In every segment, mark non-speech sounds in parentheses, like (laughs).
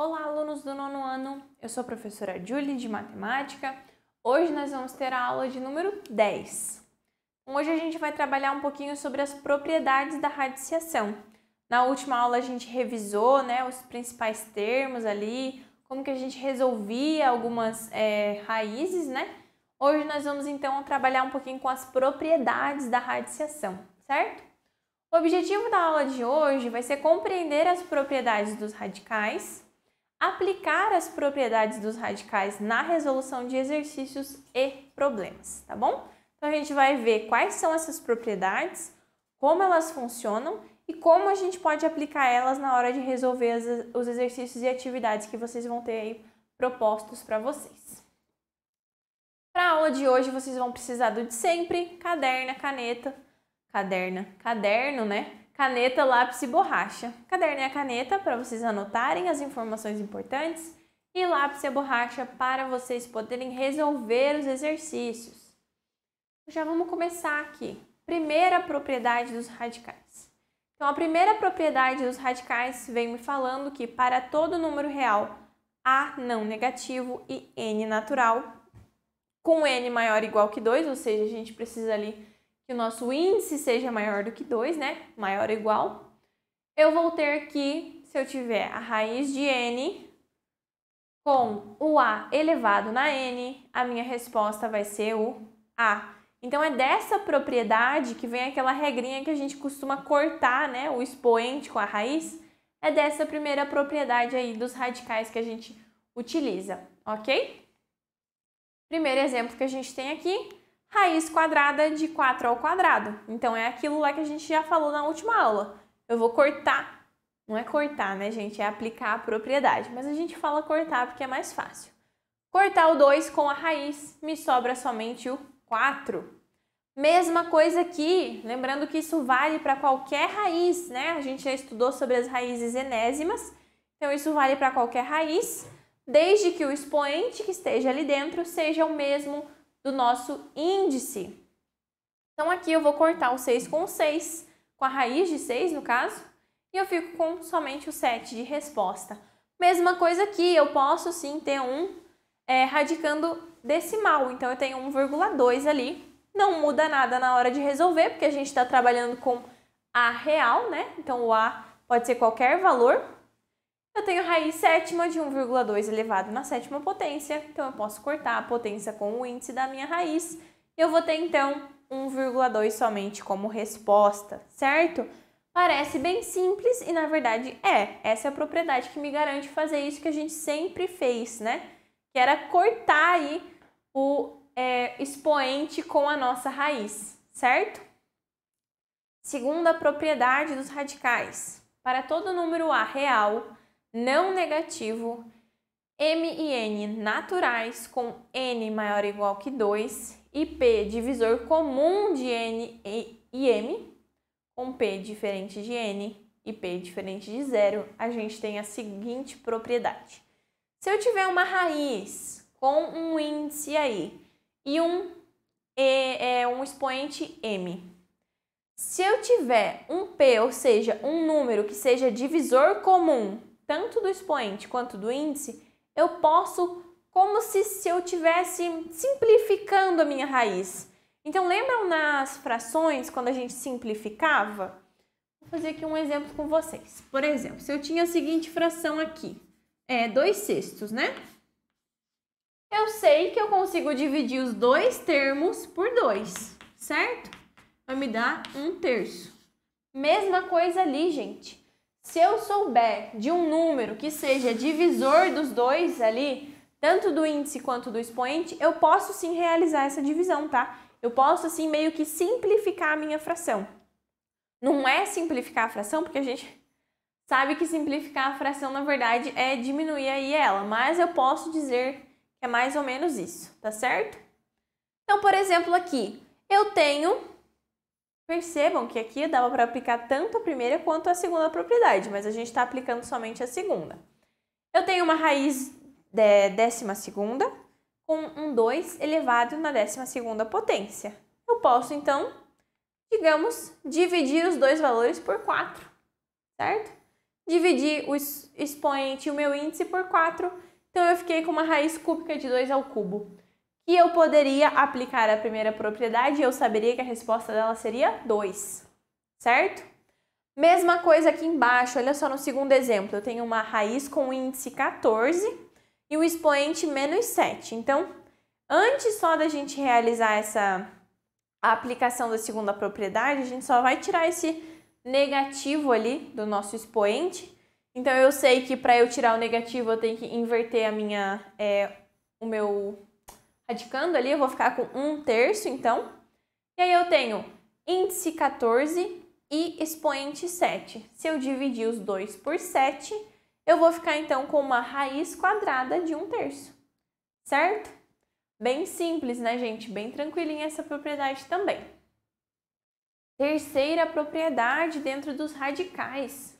Olá, alunos do nono ano! Eu sou a professora Julie de Matemática. Hoje nós vamos ter a aula de número 10. Então, hoje a gente vai trabalhar um pouquinho sobre as propriedades da radiciação. Na última aula a gente revisou né, os principais termos ali, como que a gente resolvia algumas é, raízes, né? Hoje nós vamos então trabalhar um pouquinho com as propriedades da radiciação, certo? O objetivo da aula de hoje vai ser compreender as propriedades dos radicais, aplicar as propriedades dos radicais na resolução de exercícios e problemas, tá bom? Então a gente vai ver quais são essas propriedades, como elas funcionam e como a gente pode aplicar elas na hora de resolver os exercícios e atividades que vocês vão ter aí propostos para vocês. Para a aula de hoje, vocês vão precisar do de sempre: caderna, caneta, caderna, caderno, né? caneta, lápis e borracha. Caderno e a caneta para vocês anotarem as informações importantes e lápis e a borracha para vocês poderem resolver os exercícios. Já vamos começar aqui. Primeira propriedade dos radicais. Então, a primeira propriedade dos radicais vem me falando que para todo número real A não negativo e N natural, com N maior ou igual que 2, ou seja, a gente precisa ali que o nosso índice seja maior do que 2, né? Maior ou igual. Eu vou ter que, se eu tiver a raiz de n com o a elevado na n, a minha resposta vai ser o a. Então é dessa propriedade que vem aquela regrinha que a gente costuma cortar, né, o expoente com a raiz. É dessa primeira propriedade aí dos radicais que a gente utiliza, ok? Primeiro exemplo que a gente tem aqui, raiz quadrada de 4 ao quadrado. Então é aquilo lá que a gente já falou na última aula. Eu vou cortar, não é cortar, né, gente? É aplicar a propriedade. Mas a gente fala cortar porque é mais fácil. Cortar o 2 com a raiz, me sobra somente o 4. Mesma coisa aqui, lembrando que isso vale para qualquer raiz, né? A gente já estudou sobre as raízes enésimas, então isso vale para qualquer raiz, desde que o expoente que esteja ali dentro seja o mesmo do nosso índice. Então aqui eu vou cortar o 6 com o 6, com a raiz de 6 no caso, e eu fico com somente o 7 de resposta. Mesma coisa aqui, eu posso sim ter um é, radicando decimal, então eu tenho 1,2 ali. Não muda nada na hora de resolver, porque a gente está trabalhando com A real, né? Então o A pode ser qualquer valor, eu tenho raiz sétima de 1,2 elevado na sétima potência, então eu posso cortar a potência com o índice da minha raiz. Eu vou ter então 1,2 somente como resposta, certo? Parece bem simples e na verdade é. Essa é a propriedade que me garante fazer isso que a gente sempre fez, né? Que era cortar aí o é, expoente com a nossa raiz, certo? Segunda propriedade dos radicais. Para todo número A real, não negativo, M e N naturais com N maior ou igual que 2 e P divisor comum de N e M, com P diferente de N e P diferente de zero, a gente tem a seguinte propriedade. Se eu tiver uma raiz com um índice aí e um, é, um expoente M, se eu tiver um P, ou seja, um número que seja divisor comum tanto do expoente quanto do índice, eu posso, como se, se eu tivesse simplificando a minha raiz. Então, lembram nas frações, quando a gente simplificava? Vou fazer aqui um exemplo com vocês. Por exemplo, se eu tinha a seguinte fração aqui, é 2 sextos, né? Eu sei que eu consigo dividir os dois termos por 2, certo? Vai me dar um terço. Mesma coisa ali, gente. Se eu souber de um número que seja divisor dos dois ali, tanto do índice quanto do expoente, eu posso sim realizar essa divisão, tá? Eu posso assim meio que simplificar a minha fração. Não é simplificar a fração, porque a gente sabe que simplificar a fração na verdade é diminuir aí ela, mas eu posso dizer que é mais ou menos isso, tá certo? Então, por exemplo, aqui eu tenho Percebam que aqui dava para aplicar tanto a primeira quanto a segunda propriedade, mas a gente está aplicando somente a segunda. Eu tenho uma raiz de décima segunda com um 2 elevado na décima segunda potência. Eu posso, então, digamos, dividir os dois valores por 4, certo? Dividir o expoente o meu índice por 4, então eu fiquei com uma raiz cúbica de 2 ao cubo. E eu poderia aplicar a primeira propriedade e eu saberia que a resposta dela seria 2, certo? Mesma coisa aqui embaixo, olha só no segundo exemplo, eu tenho uma raiz com índice 14 e o expoente menos 7. Então, antes só da gente realizar essa aplicação da segunda propriedade, a gente só vai tirar esse negativo ali do nosso expoente. Então, eu sei que para eu tirar o negativo, eu tenho que inverter a minha, é, o meu Radicando ali, eu vou ficar com 1 terço, então. E aí eu tenho índice 14 e expoente 7. Se eu dividir os dois por 7, eu vou ficar então com uma raiz quadrada de 1 terço, certo? Bem simples, né, gente? Bem tranquilinha essa propriedade também. Terceira propriedade dentro dos radicais.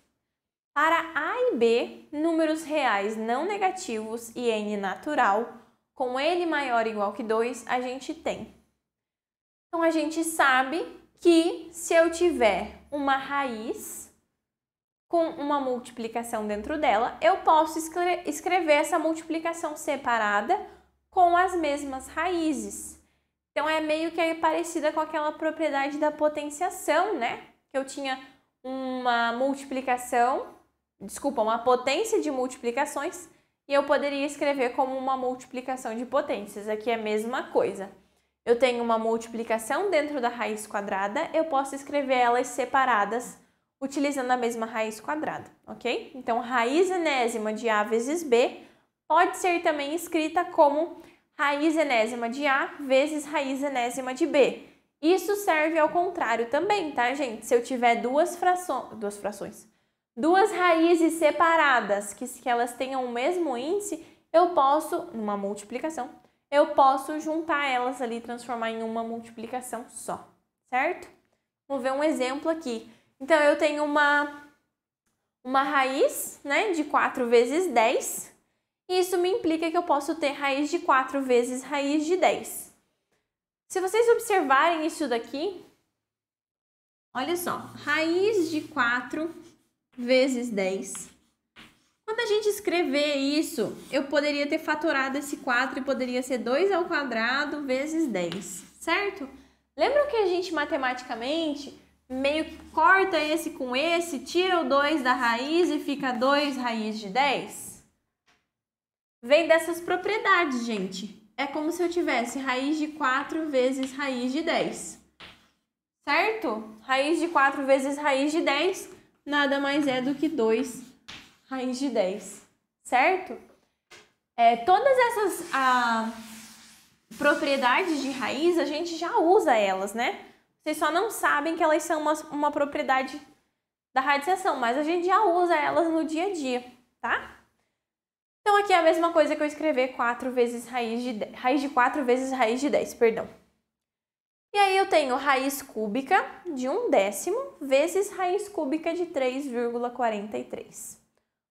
Para A e B, números reais não negativos e n natural com N maior ou igual que 2, a gente tem. Então, a gente sabe que se eu tiver uma raiz com uma multiplicação dentro dela, eu posso escrever essa multiplicação separada com as mesmas raízes. Então, é meio que parecida com aquela propriedade da potenciação, né? Que eu tinha uma multiplicação, desculpa, uma potência de multiplicações e eu poderia escrever como uma multiplicação de potências. Aqui é a mesma coisa. Eu tenho uma multiplicação dentro da raiz quadrada, eu posso escrever elas separadas utilizando a mesma raiz quadrada, ok? Então, raiz enésima de A vezes B pode ser também escrita como raiz enésima de A vezes raiz enésima de B. Isso serve ao contrário também, tá, gente? Se eu tiver duas, duas frações, duas raízes separadas, que se elas tenham o mesmo índice, eu posso, numa multiplicação, eu posso juntar elas ali e transformar em uma multiplicação só, certo? Vamos ver um exemplo aqui. Então, eu tenho uma, uma raiz né, de 4 vezes 10, e isso me implica que eu posso ter raiz de 4 vezes raiz de 10. Se vocês observarem isso daqui, olha só, raiz de 4 vezes 10. Quando a gente escrever isso, eu poderia ter fatorado esse 4 e poderia ser 2 ao quadrado vezes 10, certo? Lembra que a gente matematicamente meio que corta esse com esse, tira o 2 da raiz e fica 2 raiz de 10? Vem dessas propriedades, gente. É como se eu tivesse raiz de 4 vezes raiz de 10. Certo? Raiz de 4 vezes raiz de 10 nada mais é do que 2 raiz de 10, certo? É, todas essas a propriedades de raiz, a gente já usa elas, né? Vocês só não sabem que elas são uma, uma propriedade da radiação, mas a gente já usa elas no dia a dia, tá? Então aqui é a mesma coisa que eu escrever 4 vezes raiz de 10, raiz de 4 vezes raiz de 10, perdão. E aí eu tenho raiz cúbica de um décimo vezes raiz cúbica de 3,43.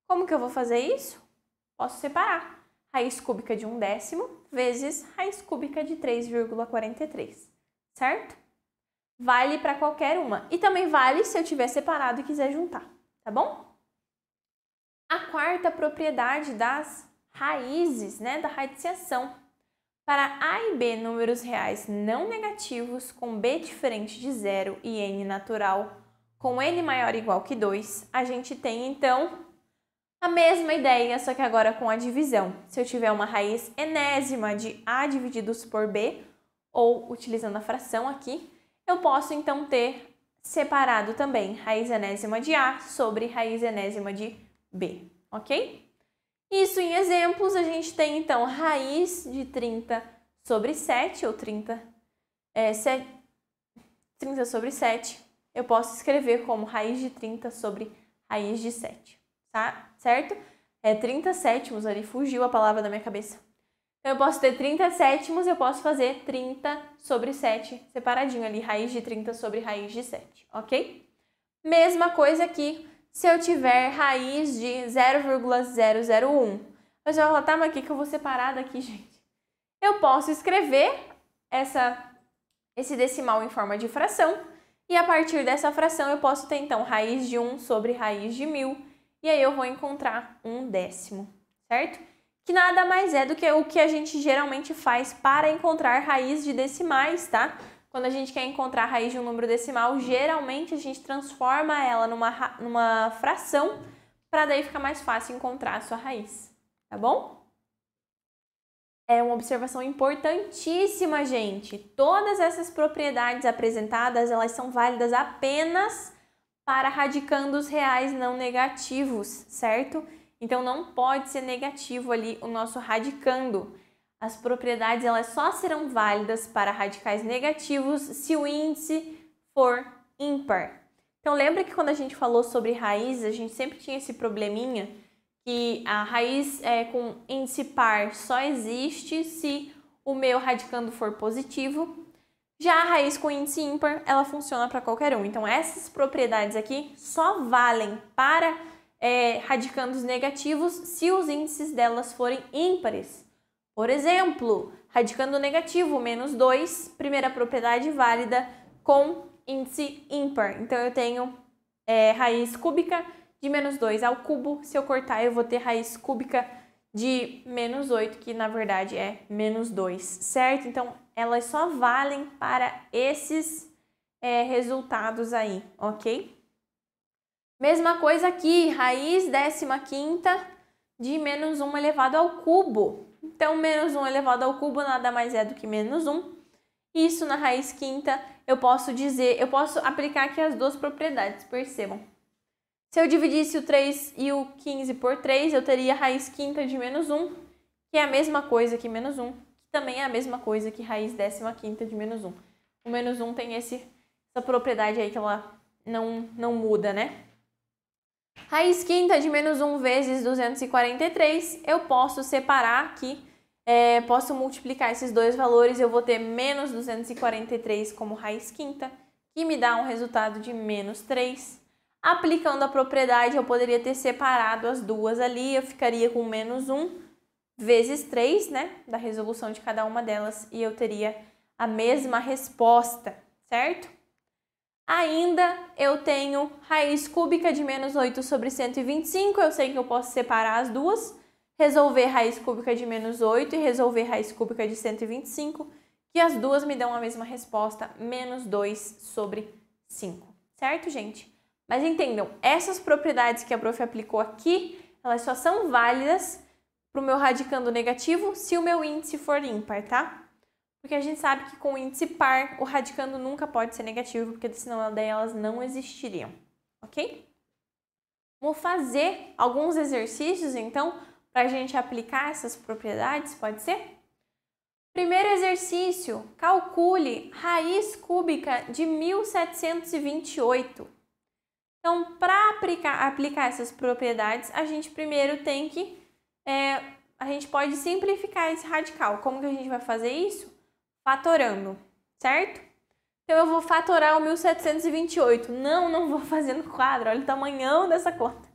Como que eu vou fazer isso? Posso separar raiz cúbica de um décimo vezes raiz cúbica de 3,43, certo? Vale para qualquer uma. E também vale se eu tiver separado e quiser juntar, tá bom? A quarta propriedade das raízes, né, da radiciação, para A e B, números reais não negativos, com B diferente de zero e N natural, com N maior ou igual que 2, a gente tem então a mesma ideia, só que agora com a divisão. Se eu tiver uma raiz enésima de A divididos por B, ou utilizando a fração aqui, eu posso então ter separado também raiz enésima de A sobre raiz enésima de B, ok? Isso em exemplos, a gente tem então raiz de 30 sobre 7, ou 30, é, 7, 30 sobre 7. Eu posso escrever como raiz de 30 sobre raiz de 7, tá? Certo? É 30 sétimos ali, fugiu a palavra da minha cabeça. Então, eu posso ter 30 sétimos, eu posso fazer 30 sobre 7, separadinho ali, raiz de 30 sobre raiz de 7, ok? Mesma coisa aqui se eu tiver raiz de 0,001. Mas já falar, tá, mas aqui que eu vou separar daqui, (laughs) gente. Eu posso escrever essa, esse decimal em forma de fração, e a partir dessa fração eu posso ter, então, raiz de 1 sobre raiz de 1.000, e aí eu vou encontrar um décimo, certo? Que nada mais é do que o que a gente geralmente faz para encontrar raiz de decimais, tá? Quando a gente quer encontrar a raiz de um número decimal, geralmente a gente transforma ela numa, numa fração para daí ficar mais fácil encontrar a sua raiz, tá bom? É uma observação importantíssima, gente. Todas essas propriedades apresentadas, elas são válidas apenas para radicandos reais não negativos, certo? Então não pode ser negativo ali o nosso radicando. As propriedades elas só serão válidas para radicais negativos se o índice for ímpar. Então lembra que quando a gente falou sobre raiz, a gente sempre tinha esse probleminha que a raiz é, com índice par só existe se o meu radicando for positivo. Já a raiz com índice ímpar, ela funciona para qualquer um. Então essas propriedades aqui só valem para é, radicandos negativos se os índices delas forem ímpares. Por exemplo, radicando negativo, menos 2, primeira propriedade válida com índice ímpar. Então, eu tenho é, raiz cúbica de menos 2 ao cubo. Se eu cortar, eu vou ter raiz cúbica de menos 8, que na verdade é menos 2, certo? Então, elas só valem para esses é, resultados aí, ok? Mesma coisa aqui, raiz décima quinta de menos 1 elevado ao cubo. Então, menos 1 elevado é ao cubo nada mais é do que menos 1. Isso na raiz quinta eu posso dizer, eu posso aplicar aqui as duas propriedades, percebam. Se eu dividisse o 3 e o 15 por 3, eu teria a raiz quinta de menos 1, que é a mesma coisa que menos 1, que também é a mesma coisa que raiz décima quinta de menos 1. O menos 1 tem esse, essa propriedade aí que ela não, não muda, né? Raiz quinta de menos 1 vezes 243, eu posso separar aqui, é, posso multiplicar esses dois valores, eu vou ter menos 243 como raiz quinta, que me dá um resultado de menos 3. Aplicando a propriedade, eu poderia ter separado as duas ali, eu ficaria com menos 1 vezes 3, né, da resolução de cada uma delas, e eu teria a mesma resposta, certo? Ainda eu tenho raiz cúbica de menos 8 sobre 125, eu sei que eu posso separar as duas, resolver raiz cúbica de menos 8 e resolver raiz cúbica de 125, que as duas me dão a mesma resposta, menos 2 sobre 5, certo, gente? Mas entendam, essas propriedades que a prof aplicou aqui, elas só são válidas para o meu radicando negativo se o meu índice for ímpar, tá? porque a gente sabe que com o índice par, o radicando nunca pode ser negativo, porque senão elas não existiriam, ok? Vou fazer alguns exercícios, então, para a gente aplicar essas propriedades, pode ser? Primeiro exercício, calcule raiz cúbica de 1728. Então, para aplicar, aplicar essas propriedades, a gente primeiro tem que... É, a gente pode simplificar esse radical. Como que a gente vai fazer isso? fatorando, certo? Então eu vou fatorar o 1728. Não, não vou fazer no quadro, olha o tamanhão dessa conta.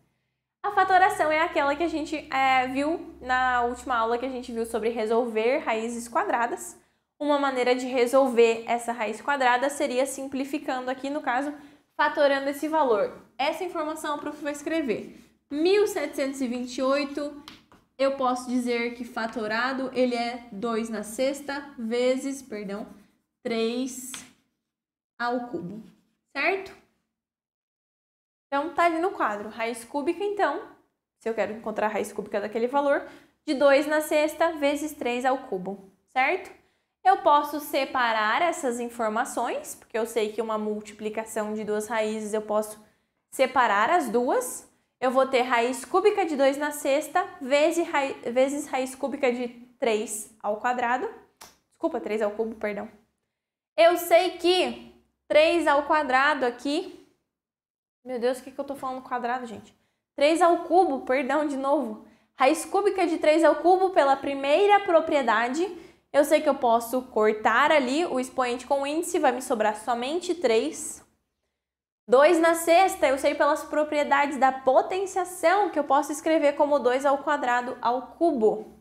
A fatoração é aquela que a gente é, viu na última aula que a gente viu sobre resolver raízes quadradas. Uma maneira de resolver essa raiz quadrada seria simplificando aqui, no caso, fatorando esse valor. Essa informação o prof vai escrever. 1728 eu posso dizer que fatorado ele é 2 na sexta vezes, perdão, 3 ao cubo, certo? Então tá ali no quadro, raiz cúbica então, se eu quero encontrar a raiz cúbica daquele valor, de 2 na sexta vezes 3 ao cubo, certo? Eu posso separar essas informações, porque eu sei que uma multiplicação de duas raízes eu posso separar as duas, eu vou ter raiz cúbica de 2 na sexta vezes raiz, vezes raiz cúbica de 3 ao quadrado. Desculpa, 3 ao cubo, perdão. Eu sei que 3 ao quadrado aqui... Meu Deus, o que, que eu tô falando quadrado, gente? 3 ao cubo, perdão, de novo. Raiz cúbica de 3 ao cubo pela primeira propriedade. Eu sei que eu posso cortar ali o expoente com o índice, vai me sobrar somente 3. 2 na sexta, eu sei pelas propriedades da potenciação que eu posso escrever como 2 ao quadrado ao cubo.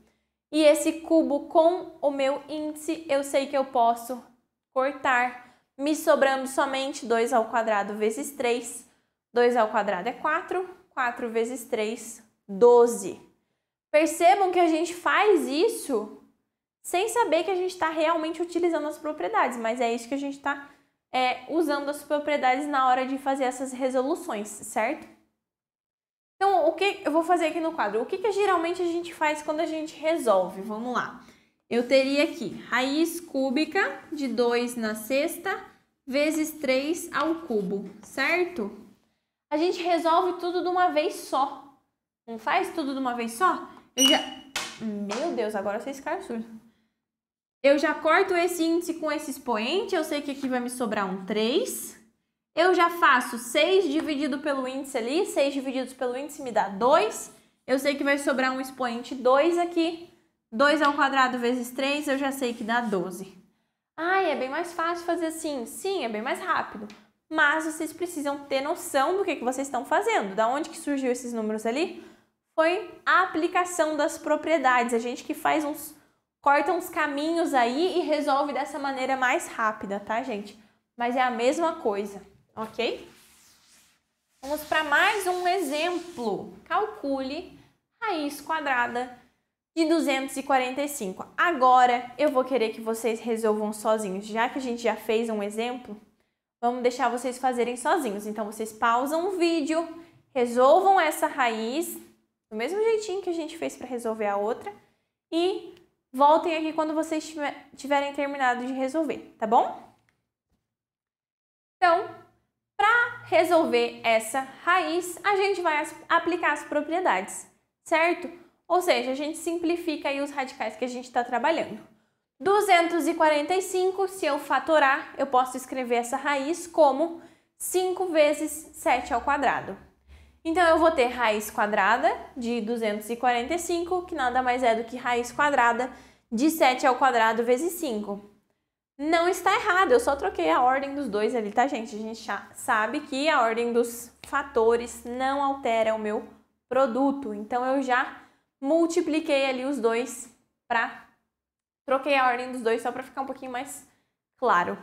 E esse cubo com o meu índice, eu sei que eu posso cortar, me sobrando somente 2 ao quadrado vezes 3. 2 ao quadrado é 4, 4 vezes 3, 12. Percebam que a gente faz isso sem saber que a gente está realmente utilizando as propriedades, mas é isso que a gente está é, usando as propriedades na hora de fazer essas resoluções, certo? Então, o que eu vou fazer aqui no quadro? O que, que geralmente a gente faz quando a gente resolve? Vamos lá. Eu teria aqui raiz cúbica de 2 na sexta vezes 3 ao cubo, certo? A gente resolve tudo de uma vez só. Não faz tudo de uma vez só? Eu já... Meu Deus, agora vocês ficaram surdos. Eu já corto esse índice com esse expoente, eu sei que aqui vai me sobrar um 3. Eu já faço 6 dividido pelo índice ali, 6 divididos pelo índice me dá 2. Eu sei que vai sobrar um expoente 2 aqui. 2 ao quadrado vezes 3, eu já sei que dá 12. Ai, é bem mais fácil fazer assim. Sim, é bem mais rápido. Mas vocês precisam ter noção do que, que vocês estão fazendo. Da onde que surgiu esses números ali? Foi a aplicação das propriedades. A gente que faz uns corta uns caminhos aí e resolve dessa maneira mais rápida, tá, gente? Mas é a mesma coisa, ok? Vamos para mais um exemplo. Calcule raiz quadrada de 245. Agora eu vou querer que vocês resolvam sozinhos. Já que a gente já fez um exemplo, vamos deixar vocês fazerem sozinhos. Então vocês pausam o vídeo, resolvam essa raiz do mesmo jeitinho que a gente fez para resolver a outra e Voltem aqui quando vocês tiverem terminado de resolver, tá bom? Então, para resolver essa raiz, a gente vai aplicar as propriedades, certo? Ou seja, a gente simplifica aí os radicais que a gente está trabalhando. 245, se eu fatorar, eu posso escrever essa raiz como 5 vezes 7 ao quadrado. Então eu vou ter raiz quadrada de 245, que nada mais é do que raiz quadrada de 7 ao quadrado vezes 5. Não está errado, eu só troquei a ordem dos dois ali, tá, gente? A gente já sabe que a ordem dos fatores não altera o meu produto. Então, eu já multipliquei ali os dois para... Troquei a ordem dos dois só para ficar um pouquinho mais claro.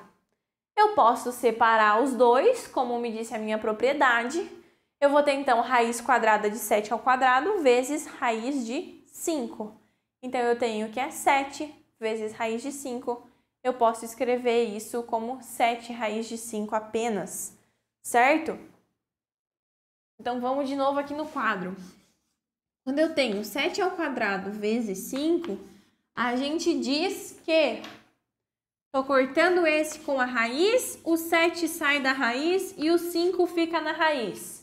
Eu posso separar os dois, como me disse a minha propriedade, eu vou ter então raiz quadrada de 7 ao quadrado vezes raiz de 5. Então eu tenho que é 7 vezes raiz de 5. Eu posso escrever isso como 7 raiz de 5 apenas, certo? Então vamos de novo aqui no quadro. Quando eu tenho 7 ao quadrado vezes 5, a gente diz que Estou cortando esse com a raiz, o 7 sai da raiz e o 5 fica na raiz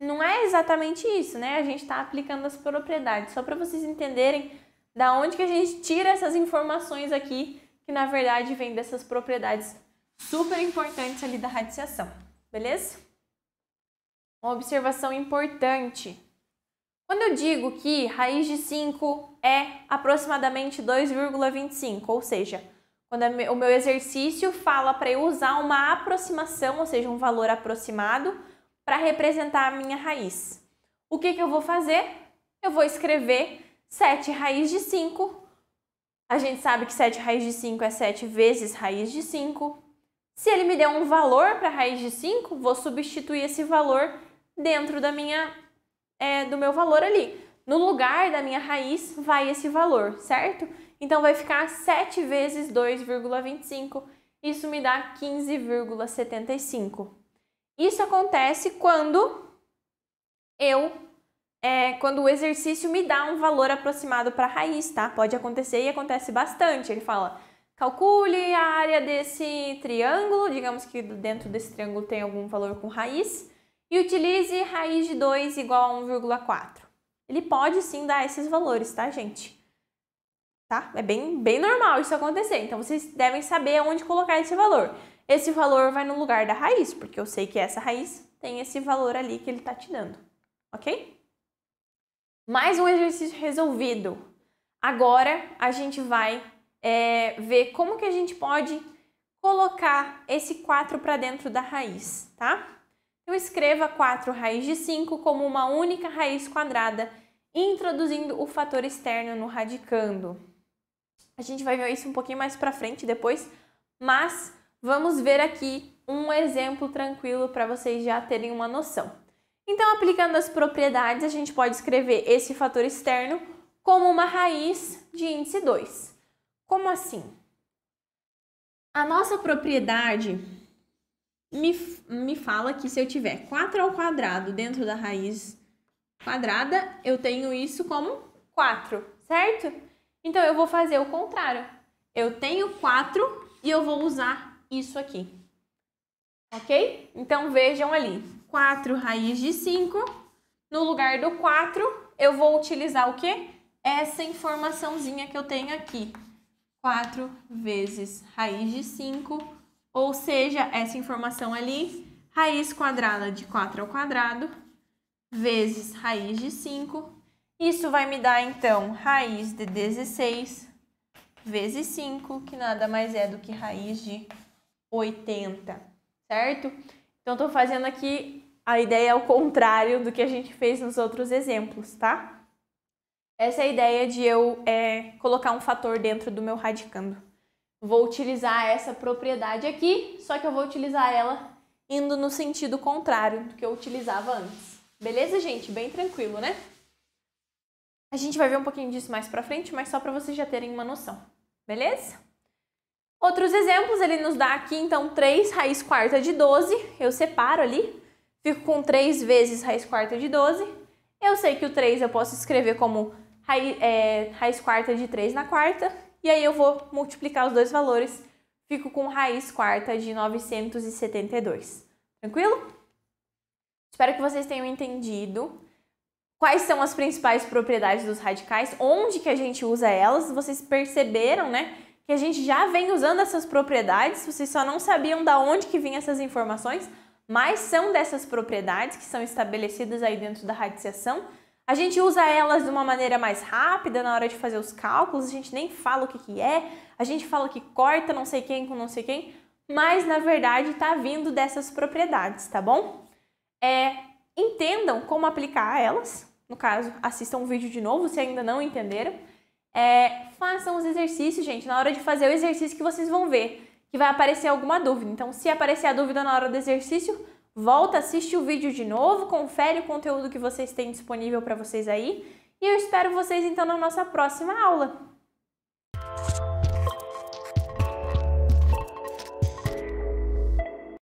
não é exatamente isso, né? A gente está aplicando as propriedades, só para vocês entenderem da onde que a gente tira essas informações aqui, que na verdade vem dessas propriedades super importantes ali da radiciação, beleza? Uma observação importante. Quando eu digo que raiz de 5 é aproximadamente 2,25, ou seja, quando o meu exercício fala para eu usar uma aproximação, ou seja, um valor aproximado, para representar a minha raiz. O que, que eu vou fazer? Eu vou escrever 7 raiz de 5. A gente sabe que 7 raiz de 5 é 7 vezes raiz de 5. Se ele me der um valor para raiz de 5, vou substituir esse valor dentro da minha, é, do meu valor ali. No lugar da minha raiz vai esse valor, certo? Então vai ficar 7 vezes 2,25. Isso me dá 15,75. Isso acontece quando eu, é, quando o exercício me dá um valor aproximado para a raiz, tá? Pode acontecer e acontece bastante. Ele fala, calcule a área desse triângulo, digamos que dentro desse triângulo tem algum valor com raiz, e utilize raiz de 2 igual a 1,4. Ele pode sim dar esses valores, tá, gente? Tá? É bem, bem normal isso acontecer, então vocês devem saber onde colocar esse valor. Esse valor vai no lugar da raiz, porque eu sei que essa raiz tem esse valor ali que ele está te dando, ok? Mais um exercício resolvido. Agora a gente vai é, ver como que a gente pode colocar esse 4 para dentro da raiz, tá? Então, escreva 4 raiz de 5 como uma única raiz quadrada, introduzindo o fator externo no radicando. A gente vai ver isso um pouquinho mais para frente depois, mas Vamos ver aqui um exemplo tranquilo para vocês já terem uma noção. Então, aplicando as propriedades, a gente pode escrever esse fator externo como uma raiz de índice 2. Como assim? A nossa propriedade me, me fala que se eu tiver 4 ao quadrado dentro da raiz quadrada, eu tenho isso como 4, certo? Então, eu vou fazer o contrário. Eu tenho 4 e eu vou usar isso aqui. Ok? Então vejam ali, 4 raiz de 5. No lugar do 4, eu vou utilizar o quê? Essa informaçãozinha que eu tenho aqui. 4 vezes raiz de 5, ou seja, essa informação ali, raiz quadrada de 4 ao quadrado, vezes raiz de 5. Isso vai me dar, então, raiz de 16 vezes 5, que nada mais é do que raiz de 80, certo? Então, estou fazendo aqui a ideia ao contrário do que a gente fez nos outros exemplos, tá? Essa é a ideia de eu é, colocar um fator dentro do meu radicando. Vou utilizar essa propriedade aqui, só que eu vou utilizar ela indo no sentido contrário do que eu utilizava antes. Beleza, gente? Bem tranquilo, né? A gente vai ver um pouquinho disso mais pra frente, mas só para vocês já terem uma noção. Beleza? Outros exemplos, ele nos dá aqui então 3 raiz quarta de 12, eu separo ali, fico com 3 vezes raiz quarta de 12. Eu sei que o 3 eu posso escrever como raiz, é, raiz quarta de 3 na quarta, e aí eu vou multiplicar os dois valores, fico com raiz quarta de 972. Tranquilo? Espero que vocês tenham entendido quais são as principais propriedades dos radicais, onde que a gente usa elas, vocês perceberam, né? que a gente já vem usando essas propriedades, vocês só não sabiam da onde que vinham essas informações, mas são dessas propriedades que são estabelecidas aí dentro da radiciação. A gente usa elas de uma maneira mais rápida na hora de fazer os cálculos, a gente nem fala o que, que é, a gente fala que corta não sei quem com não sei quem, mas na verdade está vindo dessas propriedades, tá bom? É, entendam como aplicar elas, no caso, assistam o vídeo de novo se ainda não entenderam é, façam os exercícios, gente. Na hora de fazer o exercício que vocês vão ver que vai aparecer alguma dúvida. Então, se aparecer a dúvida na hora do exercício, volta, assiste o vídeo de novo, confere o conteúdo que vocês têm disponível para vocês aí. E eu espero vocês então na nossa próxima aula.